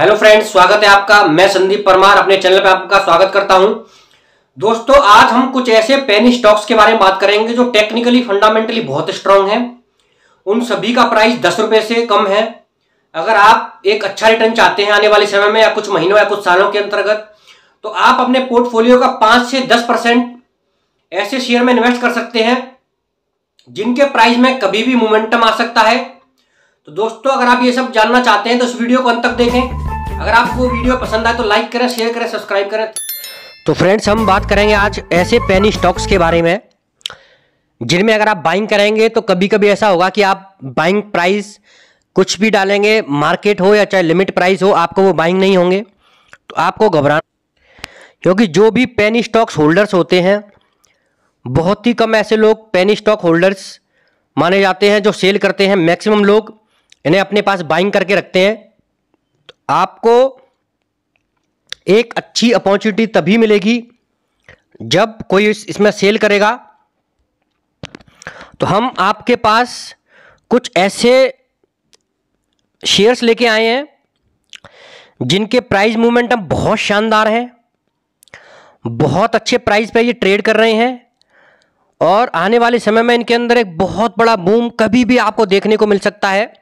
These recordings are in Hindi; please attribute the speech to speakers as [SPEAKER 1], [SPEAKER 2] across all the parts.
[SPEAKER 1] हेलो फ्रेंड्स स्वागत है आपका मैं संदीप परमार अपने चैनल पर आपका स्वागत करता हूं दोस्तों आज हम कुछ ऐसे पेनी स्टॉक्स के बारे में बात करेंगे जो टेक्निकली फंडामेंटली बहुत स्ट्रांग हैं उन सभी का प्राइस दस रुपये से कम है अगर आप एक अच्छा रिटर्न चाहते हैं आने वाले समय में या कुछ महीनों या कुछ सालों के अंतर्गत तो आप अपने पोर्टफोलियो का पाँच से दस परसेंट ऐसे शेयर में इन्वेस्ट कर सकते हैं जिनके प्राइस में कभी भी मोमेंटम आ सकता है तो दोस्तों अगर आप ये सब जानना चाहते हैं तो इस वीडियो को अंत तक देखें अगर आपको वीडियो पसंद आए तो लाइक करें शेयर करें सब्सक्राइब करें तो फ्रेंड्स हम बात करेंगे आज ऐसे पेनी स्टॉक्स के बारे में जिनमें अगर आप बाइंग करेंगे तो कभी कभी ऐसा होगा कि आप बाइंग प्राइस कुछ भी डालेंगे मार्केट हो या चाहे लिमिट प्राइस हो आपको वो बाइंग नहीं होंगे तो आपको घबराना क्योंकि जो भी पेनी स्टॉक्स होल्डर्स होते हैं बहुत ही कम ऐसे लोग पेनी स्टॉक होल्डर्स माने जाते हैं जो सेल करते हैं मैक्सिमम लोग इन्हें अपने पास बाइंग करके रखते हैं आपको एक अच्छी अपॉर्चुनिटी तभी मिलेगी जब कोई इसमें सेल करेगा तो हम आपके पास कुछ ऐसे शेयर्स लेके आए हैं जिनके प्राइस मूवमेंटम बहुत शानदार हैं बहुत अच्छे प्राइस पे ये ट्रेड कर रहे हैं और आने वाले समय में इनके अंदर एक बहुत बड़ा बूम कभी भी आपको देखने को मिल सकता है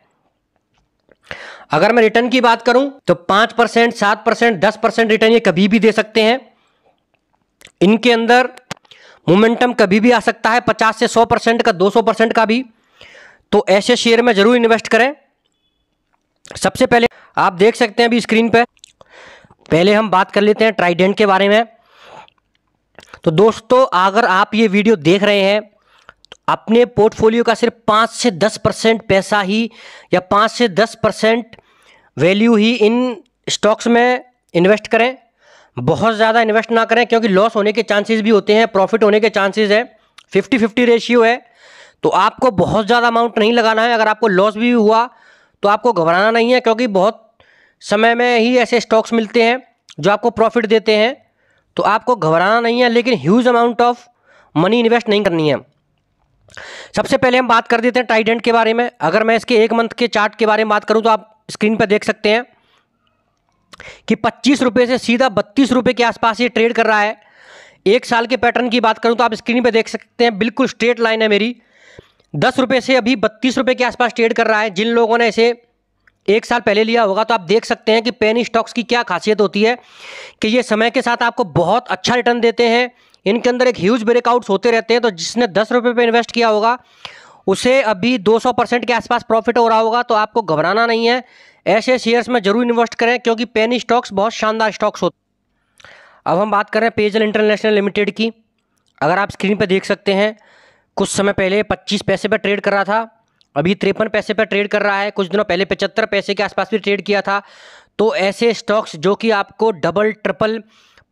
[SPEAKER 1] अगर मैं रिटर्न की बात करूं तो पांच परसेंट सात परसेंट दस परसेंट रिटर्न ये कभी भी दे सकते हैं इनके अंदर मोमेंटम कभी भी आ सकता है पचास से सौ परसेंट का दो सौ परसेंट का भी तो ऐसे शेयर में जरूर इन्वेस्ट करें सबसे पहले आप देख सकते हैं अभी स्क्रीन पर पहले हम बात कर लेते हैं ट्राइडेंट के बारे में तो दोस्तों अगर आप ये वीडियो देख रहे हैं अपने पोर्टफोलियो का सिर्फ पाँच से दस परसेंट पैसा ही या पाँच से दस परसेंट वैल्यू ही इन स्टॉक्स में इन्वेस्ट करें बहुत ज़्यादा इन्वेस्ट ना करें क्योंकि लॉस होने के चांसेस भी होते हैं प्रॉफिट होने के चांसेस है फिफ्टी फिफ्टी रेशियो है तो आपको बहुत ज़्यादा अमाउंट नहीं लगाना है अगर आपको लॉस भी हुआ तो आपको घबराना नहीं है क्योंकि बहुत समय में ही ऐसे स्टॉक्स मिलते हैं जो आपको प्रॉफिट देते हैं तो आपको घबराना नहीं है लेकिन huge amount of money invest नहीं करनी है सबसे पहले हम बात कर देते हैं ट्राइडेंट के बारे में अगर मैं इसके एक मंथ के चार्ट के बारे में बात करूं तो आप स्क्रीन पर देख सकते हैं कि पच्चीस रुपये से सीधा बत्तीस रुपये के आसपास ये ट्रेड कर रहा है एक साल के पैटर्न की बात करूं तो आप स्क्रीन पर देख सकते हैं बिल्कुल स्ट्रेट लाइन है मेरी दस रुपये से अभी बत्तीस रुपये के आसपास ट्रेड कर रहा है जिन लोगों ने इसे एक साल पहले लिया होगा तो आप देख सकते हैं कि पेनी स्टॉक्स की क्या खासियत होती है कि ये समय के साथ आपको बहुत अच्छा रिटर्न देते हैं इनके अंदर एक ह्यूज ब्रेकआउट्स होते रहते हैं तो जिसने दस रुपये पर इन्वेस्ट किया होगा उसे अभी 200 परसेंट के आसपास प्रॉफिट हो रहा होगा तो आपको घबराना नहीं है ऐसे शेयर्स में ज़रूर इन्वेस्ट करें क्योंकि पेनी स्टॉक्स बहुत शानदार स्टॉक्स होते अब हम बात करें पेजल इंटरनेशनल लिमिटेड की अगर आप स्क्रीन पर देख सकते हैं कुछ समय पहले पच्चीस पैसे पर ट्रेड कर रहा था अभी तिरपन पैसे पर ट्रेड कर रहा है कुछ दिनों पहले पचहत्तर पैसे के आसपास भी ट्रेड किया था तो ऐसे स्टॉक्स जो कि आपको डबल ट्रिपल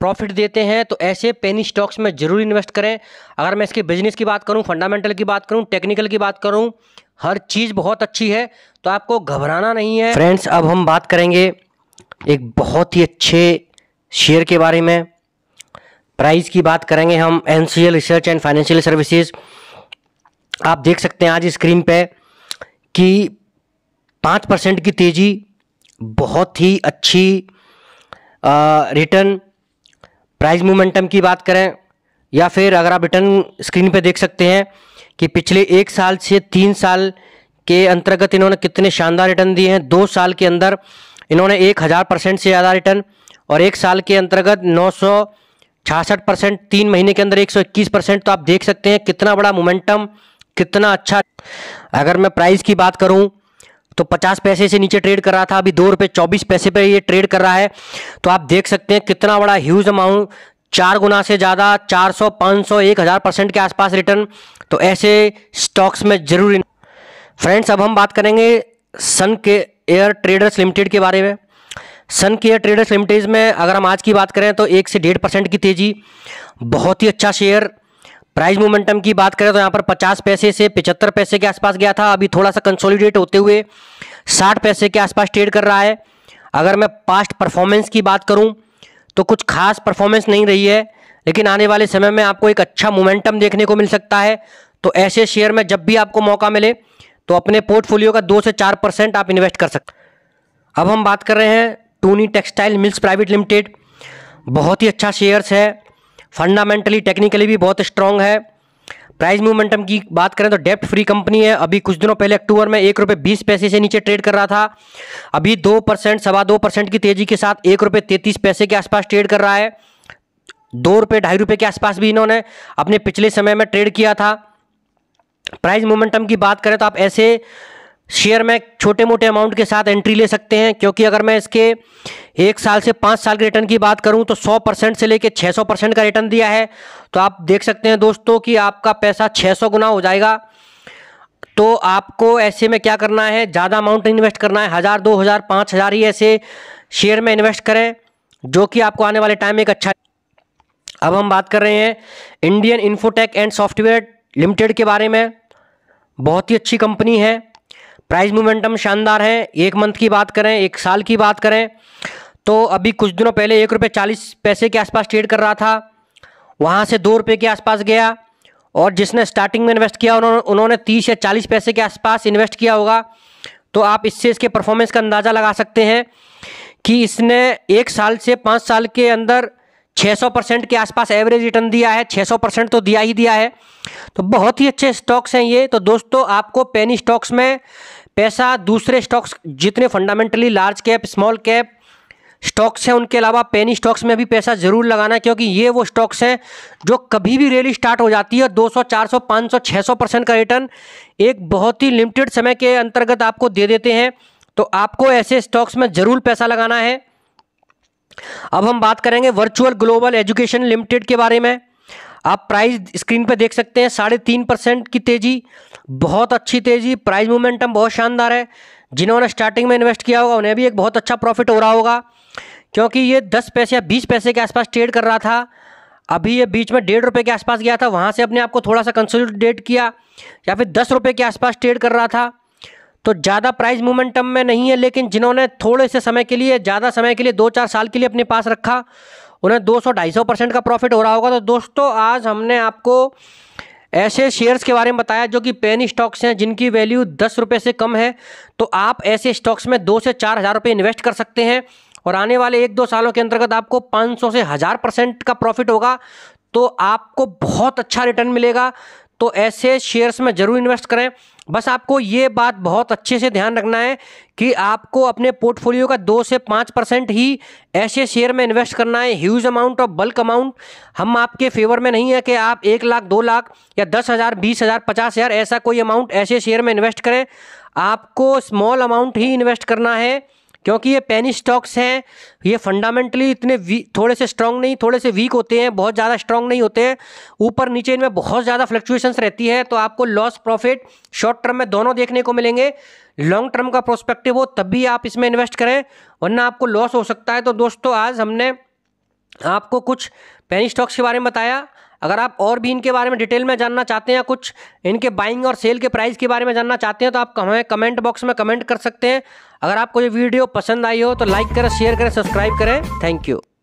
[SPEAKER 1] प्रॉफिट देते हैं तो ऐसे पेनी स्टॉक्स में जरूर इन्वेस्ट करें अगर मैं इसके बिजनेस की बात करूं फंडामेंटल की बात करूं टेक्निकल की बात करूं हर चीज़ बहुत अच्छी है तो आपको घबराना नहीं है फ्रेंड्स अब हम बात करेंगे एक बहुत ही अच्छे शेयर के बारे में प्राइस की बात करेंगे हम N research and financial services आप देख सकते हैं आज स्क्रीन पर कि पाँच परसेंट की तेज़ी बहुत ही अच्छी रिटर्न प्राइस मोमेंटम की बात करें या फिर अगर आप रिटर्न स्क्रीन पर देख सकते हैं कि पिछले एक साल से तीन साल के अंतर्गत इन्होंने कितने शानदार रिटर्न दिए हैं दो साल के अंदर इन्होंने एक हज़ार परसेंट से ज़्यादा रिटर्न और एक साल के अंतर्गत नौ सौ छियासठ परसेंट तीन महीने के अंदर एक सौ इक्कीस परसेंट तो आप देख सकते हैं कितना बड़ा मोमेंटम कितना अच्छा अगर मैं प्राइस की बात करूँ तो 50 पैसे से नीचे ट्रेड कर रहा था अभी दो रुपये चौबीस पैसे पर ये ट्रेड कर रहा है तो आप देख सकते हैं कितना बड़ा ह्यूज अमाउंट चार गुना से ज़्यादा 400, 500, 1000 परसेंट के आसपास रिटर्न तो ऐसे स्टॉक्स में जरूरी फ्रेंड्स अब हम बात करेंगे सन के एयर ट्रेडर्स लिमिटेड के बारे में सन केयर ट्रेडर्स लिमिटेड में अगर हम आज की बात करें तो एक से डेढ़ परसेंट की तेज़ी बहुत ही अच्छा शेयर प्राइस मोमेंटम की बात करें तो यहाँ पर 50 पैसे से 75 पैसे के आसपास गया था अभी थोड़ा सा कंसोलिडेट होते हुए 60 पैसे के आसपास ट्रेड कर रहा है अगर मैं पास्ट परफॉर्मेंस की बात करूँ तो कुछ खास परफॉर्मेंस नहीं रही है लेकिन आने वाले समय में आपको एक अच्छा मोमेंटम देखने को मिल सकता है तो ऐसे शेयर में जब भी आपको मौका मिले तो अपने पोर्टफोलियो का दो से चार परसेंट आप इन्वेस्ट कर सकते अब हम बात कर रहे हैं Tuni textile mills private limited बहुत ही अच्छा शेयर्स है फंडामेंटली टेक्निकली भी बहुत स्ट्रांग है प्राइस मूवमेंटम की बात करें तो डेप्ट फ्री कंपनी है अभी कुछ दिनों पहले अक्टूबर में एक रुपये बीस पैसे से नीचे ट्रेड कर रहा था अभी दो परसेंट सवा दो परसेंट की तेजी के साथ एक रुपये तैंतीस पैसे के आसपास ट्रेड कर रहा है दो रुपये ढाई रुपये के आसपास भी इन्होंने अपने पिछले समय में ट्रेड किया था प्राइस मोमेंटम की बात करें तो आप ऐसे शेयर में छोटे मोटे अमाउंट के साथ एंट्री ले सकते हैं क्योंकि अगर मैं इसके एक साल से पाँच साल के रिटर्न की बात करूं तो 100 परसेंट से लेकर 600 परसेंट का रिटर्न दिया है तो आप देख सकते हैं दोस्तों कि आपका पैसा 600 गुना हो जाएगा तो आपको ऐसे में क्या करना है ज़्यादा अमाउंट इन्वेस्ट करना है हज़ार दो हज़ार पाँच हज़ार ही ऐसे शेयर में इन्वेस्ट करें जो कि आपको आने वाले टाइम में एक अच्छा अब हम बात कर रहे हैं Indian Infotech and software limited के बारे में बहुत ही अच्छी कंपनी है प्राइस मोमेंटम शानदार है एक मंथ की बात करें एक साल की बात करें तो अभी कुछ दिनों पहले एक रुपये चालीस पैसे के आसपास ट्रेड कर रहा था वहाँ से दो रुपये के आसपास गया और जिसने स्टार्टिंग में इन्वेस्ट किया उन्होंने उन्होंने तीस या चालीस पैसे के आसपास इन्वेस्ट किया होगा तो आप इससे इसके परफॉर्मेंस का अंदाज़ा लगा सकते हैं कि इसने एक साल से पाँच साल के अंदर 600 परसेंट के आसपास एवरेज रिटर्न दिया है 600 परसेंट तो दिया ही दिया है तो बहुत ही अच्छे स्टॉक्स हैं ये तो दोस्तों आपको पेनी स्टॉक्स में पैसा दूसरे स्टॉक्स जितने fundamentally large cap small cap stocks हैं उनके अलावा पेनी स्टॉक्स में भी पैसा ज़रूर लगाना क्योंकि ये वो स्टॉक्स हैं जो कभी भी रैली स्टार्ट हो जाती है 200, 400, 500, 600 परसेंट का रिटर्न एक बहुत ही लिमिटेड समय के अंतर्गत आपको दे देते हैं तो आपको ऐसे स्टॉक्स में ज़रूर पैसा लगाना है अब हम बात करेंगे वर्चुअल ग्लोबल एजुकेशन लिमिटेड के बारे में आप प्राइस स्क्रीन पर देख सकते हैं साढ़े तीन परसेंट की तेज़ी बहुत अच्छी तेज़ी प्राइस मोमेंटम बहुत शानदार है जिन्होंने स्टार्टिंग में इन्वेस्ट किया होगा उन्हें भी एक बहुत अच्छा प्रॉफिट हो रहा होगा क्योंकि ये दस पैसे या बीस पैसे के आसपास ट्रेड कर रहा था अभी ये बीच में डेढ़ रुपये के आसपास गया था वहाँ से अपने आप को थोड़ा सा कंसोलिडेट किया या फिर दस रुपये के आसपास ट्रेड कर रहा था तो ज़्यादा प्राइस मोमेंटम में नहीं है लेकिन जिन्होंने थोड़े से समय के लिए ज़्यादा समय के लिए दो चार साल के लिए अपने पास रखा उन्हें 200-250 परसेंट का प्रॉफिट हो रहा होगा तो दोस्तों आज हमने आपको ऐसे शेयर्स के बारे में बताया जो कि पेन स्टॉक्स हैं जिनकी वैल्यू दस रुपये से कम है तो आप ऐसे स्टॉक्स में दो से चार हज़ार रुपये इन्वेस्ट कर सकते हैं और आने वाले एक दो सालों के अंतर्गत आपको सौ से हज़ार परसेंट का प्रॉफिट होगा तो आपको बहुत अच्छा रिटर्न मिलेगा तो ऐसे शेयर्स में ज़रूर इन्वेस्ट करें बस आपको ये बात बहुत अच्छे से ध्यान रखना है कि आपको अपने पोर्टफोलियो का दो से पाँच परसेंट ही ऐसे शेयर में इन्वेस्ट करना है ह्यूज अमाउंट और बल्क अमाउंट हम आपके फेवर में नहीं है कि आप एक लाख दो लाख या दस हज़ार बीस हज़ार पचास हज़ार ऐसा कोई अमाउंट ऐसे शेयर में इन्वेस्ट करें आपको स्मॉल अमाउंट ही इन्वेस्ट करना है क्योंकि ये पेनी स्टॉक्स हैं ये फंडामेंटली इतने थोड़े से स्ट्रांग नहीं थोड़े से वीक होते हैं बहुत ज़्यादा स्ट्रांग नहीं होते हैं ऊपर नीचे इनमें बहुत ज़्यादा फ्लक्चुएशंस रहती है तो आपको लॉस प्रॉफिट शॉर्ट टर्म में दोनों देखने को मिलेंगे लॉन्ग टर्म का प्रोस्पेक्टिव हो तब भी आप इसमें इन्वेस्ट करें वरना आपको लॉस हो सकता है तो दोस्तों आज हमने आपको कुछ पेनी स्टॉक्स के बारे में बताया अगर आप और भी इनके बारे में डिटेल में जानना चाहते हैं कुछ इनके बाइंग और सेल के प्राइस के बारे में जानना चाहते हैं तो आप हमें कमेंट बॉक्स में कमेंट कर सकते हैं अगर आपको ये वीडियो पसंद आई हो तो लाइक करें शेयर करें सब्सक्राइब करें थैंक यू